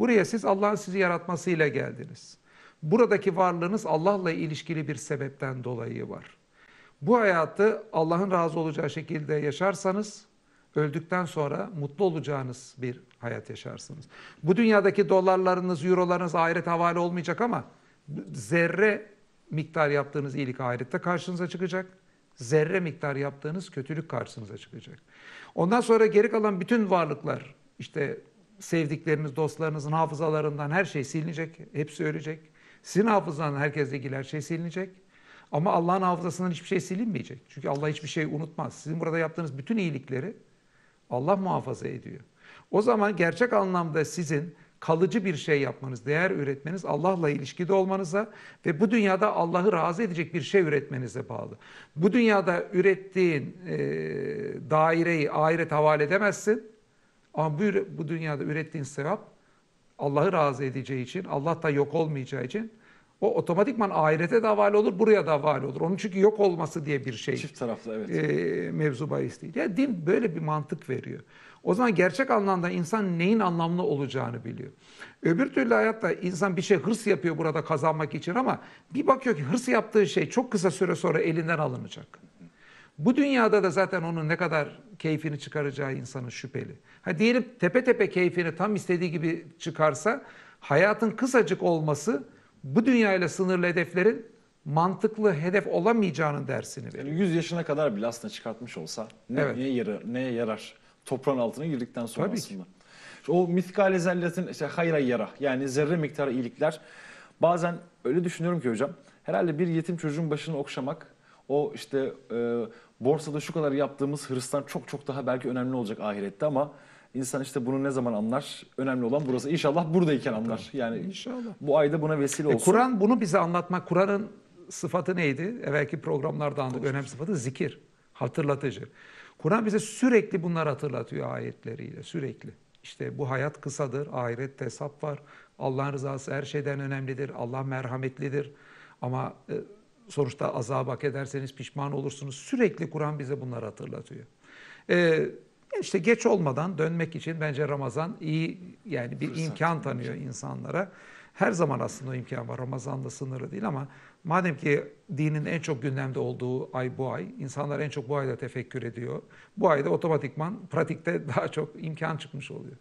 Buraya siz Allah'ın sizi yaratmasıyla geldiniz. Buradaki varlığınız Allah'la ilişkili bir sebepten dolayı var. Bu hayatı Allah'ın razı olacağı şekilde yaşarsanız öldükten sonra mutlu olacağınız bir hayat yaşarsınız. Bu dünyadaki dolarlarınız, eurolarınız ahiret havale olmayacak ama zerre miktar yaptığınız iyilik ahirette karşınıza çıkacak. Zerre miktar yaptığınız kötülük karşınıza çıkacak. Ondan sonra geri kalan bütün varlıklar işte sevdikleriniz, dostlarınızın hafızalarından her şey silinecek, hepsi ölecek. Sizin hafızanın herkesle ilgili her şey silinecek. Ama Allah'ın hafızasından hiçbir şey silinmeyecek. Çünkü Allah hiçbir şey unutmaz. Sizin burada yaptığınız bütün iyilikleri Allah muhafaza ediyor. O zaman gerçek anlamda sizin kalıcı bir şey yapmanız, değer üretmeniz Allah'la ilişkide olmanıza ve bu dünyada Allah'ı razı edecek bir şey üretmenize bağlı. Bu dünyada ürettiğin e, daireyi ahirete havale edemezsin. Ama bu, bu dünyada ürettiğin sevap Allah'ı razı edeceği için, Allah da yok olmayacağı için o otomatikman ahirete de havale olur, buraya da havale olur. Onun çünkü yok olması diye bir şey. Çift taraflı evet. E, mevzu bahis değil. Yani din böyle bir mantık veriyor. O zaman gerçek anlamda insan neyin anlamlı olacağını biliyor. Öbür türlü hayatta insan bir şey hırs yapıyor burada kazanmak için ama bir bakıyor ki hırs yaptığı şey çok kısa süre sonra elinden alınacak. Bu dünyada da zaten onun ne kadar keyfini çıkaracağı insanı şüpheli. Ha diyelim tepe tepe keyfini tam istediği gibi çıkarsa hayatın kısacık olması bu dünyayla sınırlı hedeflerin mantıklı hedef olamayacağının dersini veriyor. Yani 100 yaşına kadar bile aslında çıkartmış olsa ne, evet. neye, yarar, neye yarar? Toprağın altına girdikten sonra Tabii aslında. Ki. O mitkale zelletin işte hayra yara yani zerre miktarı iyilikler. Bazen öyle düşünüyorum ki hocam herhalde bir yetim çocuğun başını okşamak o işte e, borsada şu kadar yaptığımız hırstan çok çok daha belki önemli olacak ahirette ama insan işte bunu ne zaman anlar? Önemli olan burası. İnşallah buradayken anlar. Yani inşallah bu ayda buna vesile e, olsun. E, Kur'an bunu bize anlatmak. Kur'an'ın sıfatı neydi? Evvelki programlarda anladık. Önemli sıfatı zikir, hatırlatıcı. Kur'an bize sürekli bunları hatırlatıyor ayetleriyle, sürekli. İşte bu hayat kısadır, ahirette hesap var. Allah'ın rızası her şeyden önemlidir. Allah merhametlidir. Ama e, sonuçta azaba hak ederseniz pişman olursunuz. Sürekli Kur'an bize bunları hatırlatıyor. Ee, işte geç olmadan dönmek için bence Ramazan iyi yani bir Fırsat imkan tanıyor için. insanlara. Her zaman aslında imkan var. Ramazan'da sınırı değil ama madem ki dinin en çok gündemde olduğu ay bu ay, insanlar en çok bu ayda tefekkür ediyor. Bu ayda otomatikman pratikte daha çok imkan çıkmış oluyor.